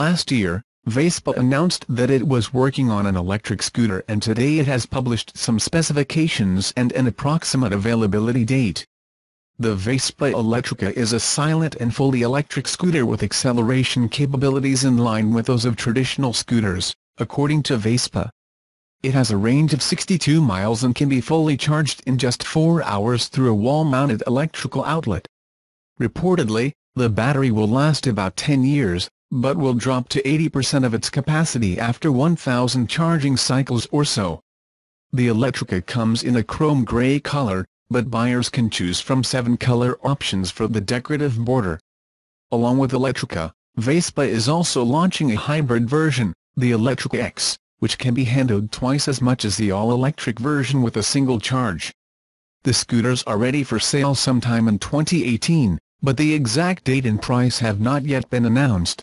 Last year, Vespa announced that it was working on an electric scooter and today it has published some specifications and an approximate availability date. The Vespa Electrica is a silent and fully electric scooter with acceleration capabilities in line with those of traditional scooters, according to Vespa. It has a range of 62 miles and can be fully charged in just 4 hours through a wall-mounted electrical outlet. Reportedly, the battery will last about 10 years, but will drop to 80% of its capacity after 1,000 charging cycles or so. The Electrica comes in a chrome gray color, but buyers can choose from seven color options for the decorative border. Along with Electrica, Vespa is also launching a hybrid version, the Electrica X, which can be handled twice as much as the all-electric version with a single charge. The scooters are ready for sale sometime in 2018, but the exact date and price have not yet been announced.